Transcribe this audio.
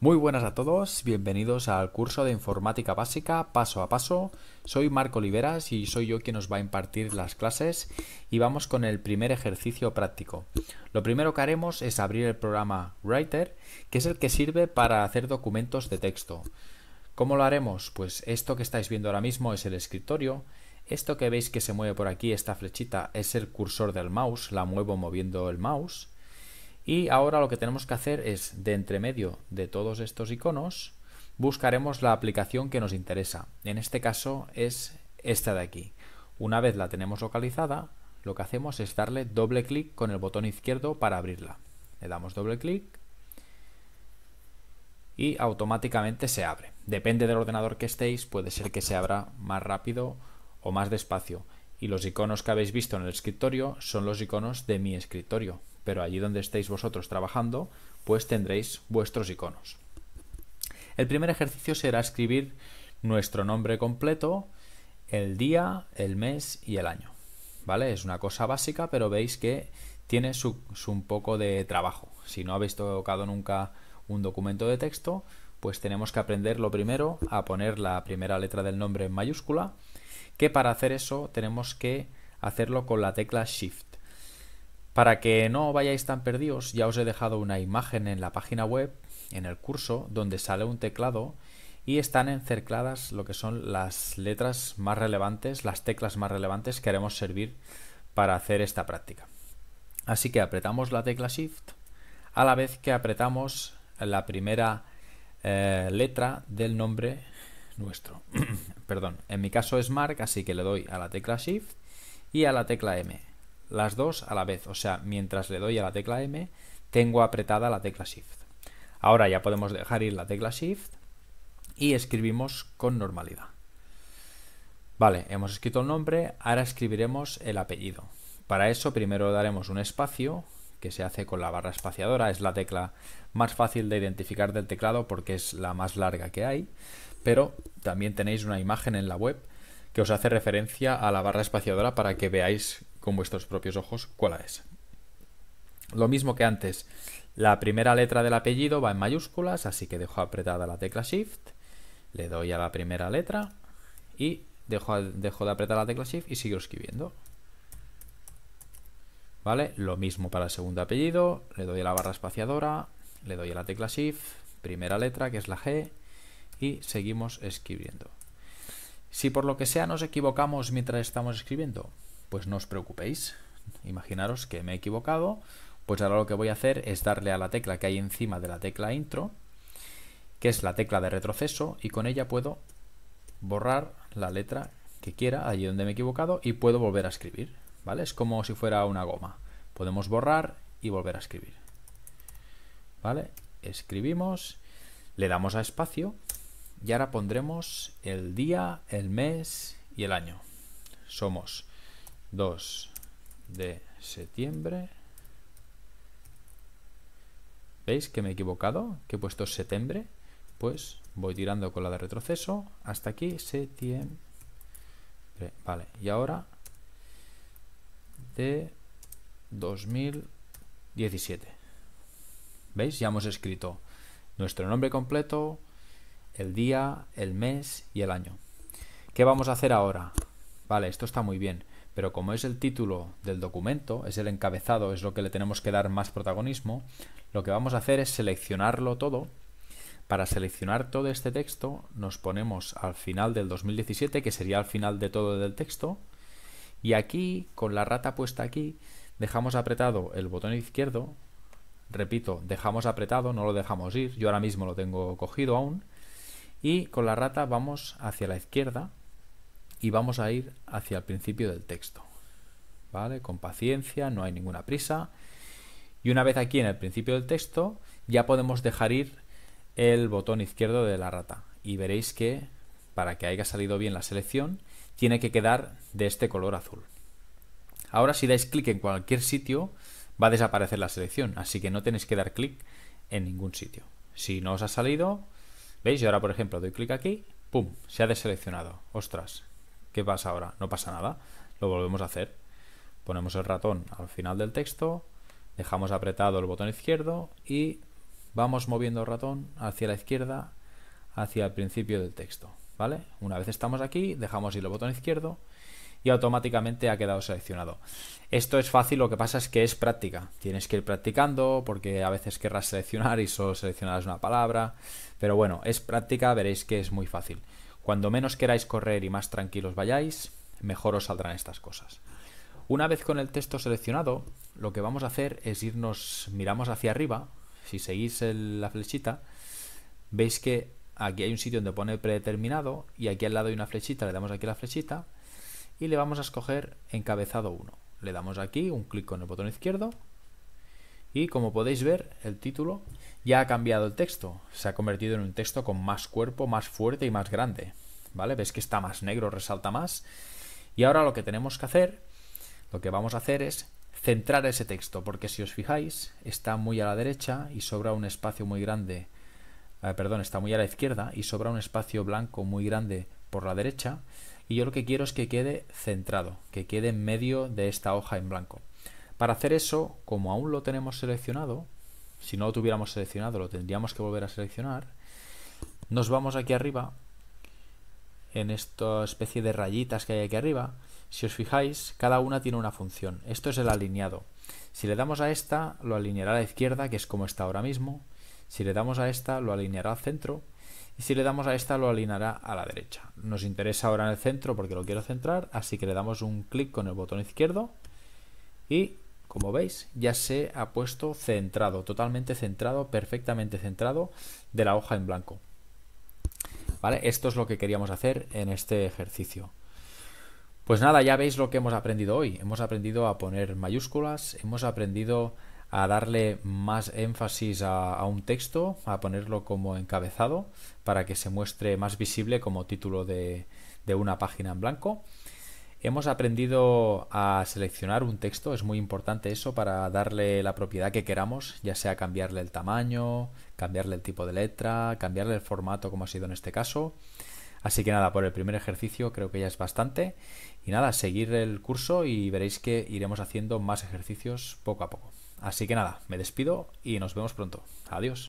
Muy buenas a todos, bienvenidos al curso de informática básica paso a paso. Soy Marco Oliveras y soy yo quien os va a impartir las clases y vamos con el primer ejercicio práctico. Lo primero que haremos es abrir el programa Writer, que es el que sirve para hacer documentos de texto. ¿Cómo lo haremos? Pues esto que estáis viendo ahora mismo es el escritorio. Esto que veis que se mueve por aquí, esta flechita, es el cursor del mouse, la muevo moviendo el mouse. Y ahora lo que tenemos que hacer es, de entre medio de todos estos iconos, buscaremos la aplicación que nos interesa. En este caso es esta de aquí. Una vez la tenemos localizada, lo que hacemos es darle doble clic con el botón izquierdo para abrirla. Le damos doble clic y automáticamente se abre. Depende del ordenador que estéis, puede ser que se abra más rápido o más despacio. Y los iconos que habéis visto en el escritorio son los iconos de mi escritorio pero allí donde estéis vosotros trabajando, pues tendréis vuestros iconos. El primer ejercicio será escribir nuestro nombre completo, el día, el mes y el año. ¿Vale? Es una cosa básica, pero veis que tiene un poco de trabajo. Si no habéis tocado nunca un documento de texto, pues tenemos que aprender lo primero a poner la primera letra del nombre en mayúscula, que para hacer eso tenemos que hacerlo con la tecla Shift. Para que no vayáis tan perdidos, ya os he dejado una imagen en la página web, en el curso, donde sale un teclado y están encercladas lo que son las letras más relevantes, las teclas más relevantes que haremos servir para hacer esta práctica. Así que apretamos la tecla Shift a la vez que apretamos la primera eh, letra del nombre nuestro. Perdón, en mi caso es Mark, así que le doy a la tecla Shift y a la tecla M las dos a la vez, o sea, mientras le doy a la tecla M, tengo apretada la tecla Shift. Ahora ya podemos dejar ir la tecla Shift y escribimos con normalidad. Vale, hemos escrito el nombre, ahora escribiremos el apellido. Para eso primero daremos un espacio que se hace con la barra espaciadora, es la tecla más fácil de identificar del teclado porque es la más larga que hay, pero también tenéis una imagen en la web que os hace referencia a la barra espaciadora para que veáis con vuestros propios ojos cuál es. Lo mismo que antes, la primera letra del apellido va en mayúsculas, así que dejo apretada la tecla Shift, le doy a la primera letra y dejo, de apretar la tecla Shift y sigo escribiendo. ¿Vale? Lo mismo para el segundo apellido, le doy a la barra espaciadora, le doy a la tecla Shift, primera letra que es la G y seguimos escribiendo. Si por lo que sea nos equivocamos mientras estamos escribiendo, pues no os preocupéis. Imaginaros que me he equivocado, pues ahora lo que voy a hacer es darle a la tecla que hay encima de la tecla intro, que es la tecla de retroceso, y con ella puedo borrar la letra que quiera, allí donde me he equivocado, y puedo volver a escribir, ¿vale? Es como si fuera una goma. Podemos borrar y volver a escribir. ¿Vale? Escribimos, le damos a espacio, y ahora pondremos el día, el mes y el año. Somos 2 de septiembre. ¿Veis que me he equivocado? Que he puesto septiembre. Pues voy tirando con la de retroceso hasta aquí, septiembre. Vale, y ahora de 2017. ¿Veis? Ya hemos escrito nuestro nombre completo, el día, el mes y el año. ¿Qué vamos a hacer ahora? Vale, esto está muy bien pero como es el título del documento, es el encabezado, es lo que le tenemos que dar más protagonismo, lo que vamos a hacer es seleccionarlo todo. Para seleccionar todo este texto nos ponemos al final del 2017, que sería al final de todo el texto, y aquí, con la rata puesta aquí, dejamos apretado el botón izquierdo, repito, dejamos apretado, no lo dejamos ir, yo ahora mismo lo tengo cogido aún, y con la rata vamos hacia la izquierda y vamos a ir hacia el principio del texto. ¿Vale? Con paciencia, no hay ninguna prisa. Y una vez aquí en el principio del texto, ya podemos dejar ir el botón izquierdo de la rata. Y veréis que para que haya salido bien la selección, tiene que quedar de este color azul. Ahora si dais clic en cualquier sitio, va a desaparecer la selección, así que no tenéis que dar clic en ningún sitio. Si no os ha salido, veis, yo ahora por ejemplo doy clic aquí, ¡pum! Se ha deseleccionado. ¡Ostras! ¿Qué pasa ahora? No pasa nada. Lo volvemos a hacer. Ponemos el ratón al final del texto, dejamos apretado el botón izquierdo y vamos moviendo el ratón hacia la izquierda, hacia el principio del texto. ¿Vale? Una vez estamos aquí, dejamos ir el botón izquierdo y automáticamente ha quedado seleccionado. Esto es fácil, lo que pasa es que es práctica. Tienes que ir practicando porque a veces querrás seleccionar y solo seleccionarás una palabra. Pero bueno, es práctica, veréis que es muy fácil. Cuando menos queráis correr y más tranquilos vayáis, mejor os saldrán estas cosas. Una vez con el texto seleccionado, lo que vamos a hacer es irnos, miramos hacia arriba, si seguís la flechita, veis que aquí hay un sitio donde pone predeterminado y aquí al lado hay una flechita, le damos aquí la flechita y le vamos a escoger encabezado 1. Le damos aquí un clic con el botón izquierdo y como podéis ver, el título ya ha cambiado el texto. Se ha convertido en un texto con más cuerpo, más fuerte y más grande. ¿Vale? Ves que está más negro, resalta más. Y ahora lo que tenemos que hacer, lo que vamos a hacer es centrar ese texto, porque si os fijáis, está muy a la derecha y sobra un espacio muy grande. Eh, perdón, está muy a la izquierda y sobra un espacio blanco muy grande por la derecha. Y yo lo que quiero es que quede centrado, que quede en medio de esta hoja en blanco. Para hacer eso, como aún lo tenemos seleccionado, si no lo tuviéramos seleccionado, lo tendríamos que volver a seleccionar, nos vamos aquí arriba, en esta especie de rayitas que hay aquí arriba, si os fijáis, cada una tiene una función. Esto es el alineado. Si le damos a esta, lo alineará a la izquierda, que es como está ahora mismo. Si le damos a esta, lo alineará al centro. Y si le damos a esta, lo alineará a la derecha. Nos interesa ahora en el centro porque lo quiero centrar, así que le damos un clic con el botón izquierdo y como veis, ya se ha puesto centrado, totalmente centrado, perfectamente centrado de la hoja en blanco. ¿Vale? Esto es lo que queríamos hacer en este ejercicio. Pues nada, ya veis lo que hemos aprendido hoy. Hemos aprendido a poner mayúsculas, hemos aprendido a darle más énfasis a, un texto, a ponerlo como encabezado, para que se muestre más visible como título de una página en blanco. Hemos aprendido a seleccionar un texto, es muy importante eso para darle la propiedad que queramos, ya sea cambiarle el tamaño, cambiarle el tipo de letra, cambiarle el formato como ha sido en este caso. Así que nada, por el primer ejercicio creo que ya es bastante. Y nada, seguir el curso y veréis que iremos haciendo más ejercicios poco a poco. Así que nada, me despido y nos vemos pronto. Adiós.